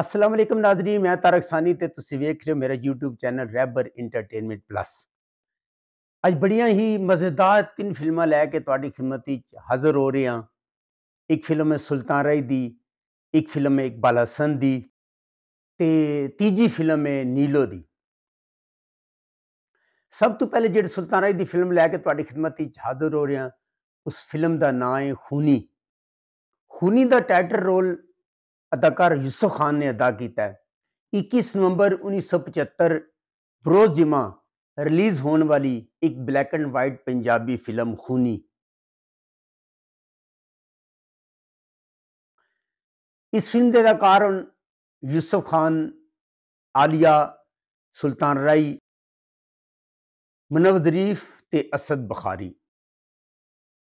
असलम नाजरी मैं तारक सानी तो तुम वेख रहे हो मेरा यूट्यूब चैनल रैबर इंटरटेनमेंट प्लस अज बड़िया ही मज़ेदार तीन फिल्म लैके थोड़ी खिदमत हाजिर हो रहे हैं एक फिल्म है सुल्तान राय की एक फिल्म है इकबाल हसन की तीजी फिल्म है नीलो की सब तो पहले जो सुल्तान राय की फिल्म लैके थोड़ी खिदमत हाजिर हो रहे हैं उस फिल्म का ना है खूनी खूनी का टाइटल रोल अदाकार यूसुफ खान ने अदा किया है इक्कीस नवंबर 1975 जिमा रिलीज होने वाली एक black and white Punjabi film Khooni इस फिल्म के अदाकार यूसुफ खान आलिया सुल्तान राई मनवदरीफ ते असद बखारी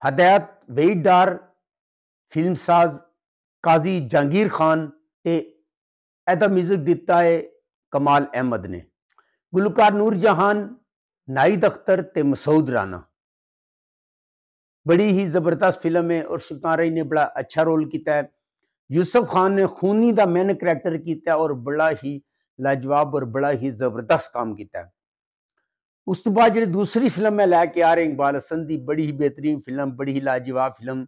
हदायत वेईडार फिल्मसाज काजी जहांगीर खान ते म्यूज़िक दिता है कमाल अहमद ने गुलकार नूर जहान नाइद अख्तर ते मसूद राणा बड़ी ही ज़बरदस्त फिल्म है और सुल्तान रई ने बड़ा अच्छा रोल किया है यूसुफ खान ने खूनी का मेन करैक्टर किया और बड़ा ही लाजवाब और बड़ा ही ज़बरदस्त काम किया उस तो बाद जी दूसरी फिल्म मैं लैके आ रहे इकबाल हसन की बड़ी ही बेहतरीन फिल्म बड़ी ही लाजवाब फिल्म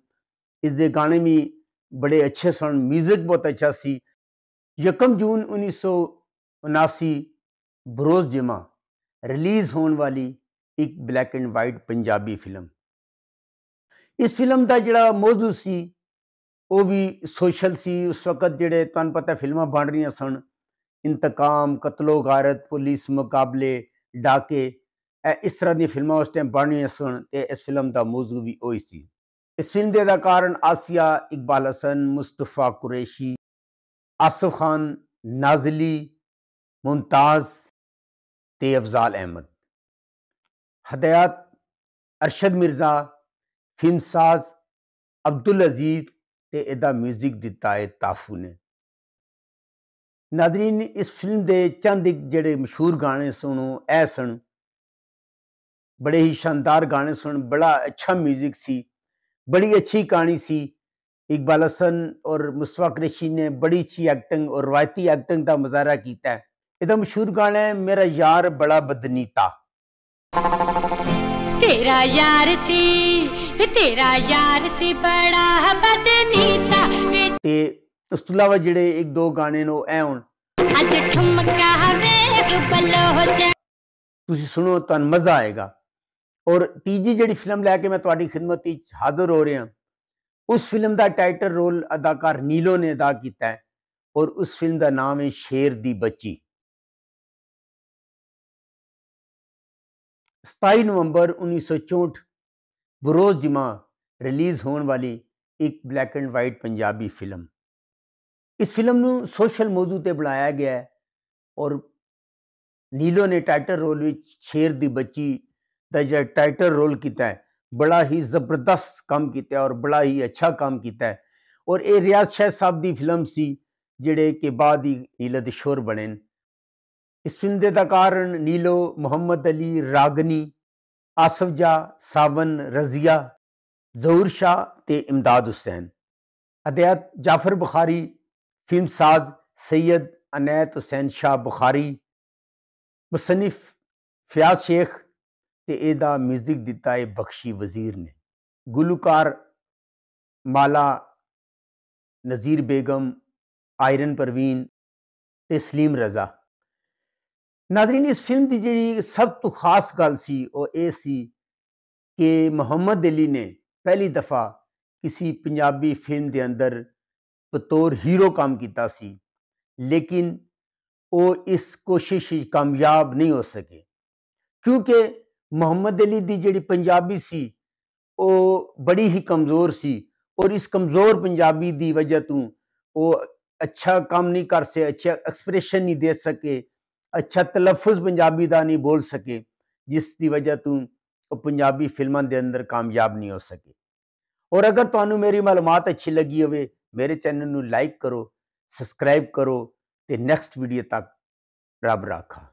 इस गाने में बड़े अच्छे सन म्यूज़िक बहुत अच्छा सी यकम जून उन्नीस सौ उनासी बरोज़ जमा रिलीज़ होने वाली एक black and white Punjabi film इस फिल्म का जोड़ा मौजू सी वह भी सोशल सी उस वक्त जेडे तुम पता फिल्म बन रही सन इंतकाम कतलो गारत पुलिस मुकाबले डाके इस तरह दिल्मा उस टाइम बन रही सन तो इस फिल्म का मौजू भी उ इस फिल्म के अदाकार आसिया इकबाल हसन मुस्तफ़ा कुरैशी आसफ़ खान नाजली मुमताज़ ते अफजाल अहमद हदयात अरशद मिर्ज़ा फिल्म साज अब्दुल अजीज़ ते एदा म्यूज़िक दिता है ताफू ने नादरीन इस फिल्म के चंद एक मशहूर गाने सुनो ऐ सुन बड़े ही शानदार गाने सुन बड़ा अच्छा म्यूज़िक सी बड़ी अच्छी कहानी सी इकबाल हसन और मुस्तफाक रशी ने बड़ी अच्छी एक्टिंग और रवायती एक्टिंग का मुजाहरा किया है एदा तो मशहूर गाना है मेरा यार बड़ा बदनीता तेरा यार सी तेरा यार सी बड़ा बदनीता ते उस तो अलावा जेडे एक दो गाने नो ए सुनो तन मजा आएगा ਔਰ ਤੀਜੀ ਜਿਹੜੀ ਫਿਲਮ ਲੈ ਕੇ ਮੈਂ ਤੁਹਾਡੀ ਖidmat ਵਿੱਚ ਹਾਜ਼ਰ ਹੋ ਰਿਹਾ ਉਸ ਫਿਲਮ ਦਾ ਟਾਈਟਲ ਰੋਲ ਅਦਾਕਾਰ ਨੀਲੋ ਨੇ ਅਦਾ ਕੀਤਾ ਹੈ ਔਰ ਉਸ ਫਿਲਮ ਦਾ ਨਾਮ ਹੈ ਸ਼ੇਰ ਦੀ ਬੱਚੀ 27 ਨਵੰਬਰ 1964 ਬਰੋਜ਼ ਜਿਮਾ ਰਿਲੀਜ਼ ਹੋਣ ਵਾਲੀ ਇੱਕ black and white Punjabi film ਇਸ ਫਿਲਮ ਨੂੰ ਸੋਸ਼ਲ ਮੌਜੂ ਤੇ ਬਣਾਇਆ ਗਿਆ ਹੈ ਔਰ ਨੀਲੋ ਨੇ ਟਾਈਟਲ ਰੋਲ ਵਿੱਚ ਸ਼ੇਰ ਦੀ ਬੱਚੀ टाइटल रोल किया है बड़ा ही जबरदस्त काम किया और बड़ा ही अच्छा काम किया है और ये रियाज शाह साहब की फिल्म सी जेडे के बाद ही नीलत शोर बने इस फिल्म के कारण नीलो मुहम्मद अली रागनी आसफजा सावन रजिया जहूर शाह इमदाद हुसैन अदयत जाफर बुखारी फिल्म साज सैयद अनैत हुसैन शाह बुखारी मुसनिफ फयाज शेख तो यदा म्यूजिक दिता है बख्शी वजीर ने गुलूकार माला नज़ीर बेगम आयरन परवीन ते सलीम रजा नादरीन इस फिल्म की जी सब तो खास गल सी और ये कि मोहम्मद अली ने पहली दफ़ा किसी पंजाबी फिल्म के अंदर बतौर हीरो काम किया लेकिन वो इस कोशिश कामयाब नहीं हो सके क्योंकि मुहम्मद अली की ਜਿਹੜੀ पंजाबी ਸੀ ਉਹ ਬੜੀ ਹੀ ਕਮਜ਼ੋਰ ਸੀ ਔਰ ਇਸ ਕਮਜ਼ੋਰ ਪੰਜਾਬੀ ਦੀ ਵਜ੍ਹਾ ਤੋਂ ਉਹ अच्छा काम नहीं कर सके अच्छा एक्सप्रेशन नहीं दे सके अच्छा तलफ़ पंजाबी का नहीं बोल सके जिसकी वजह तो वो पंजाबी फिल्मों के अंदर कामयाब नहीं हो सके और अगर तू मेरी मालूम अच्छी लगी हो मेरे चैनल में लाइक करो सबसक्राइब करो तो नैक्सट वीडियो तक रब राखा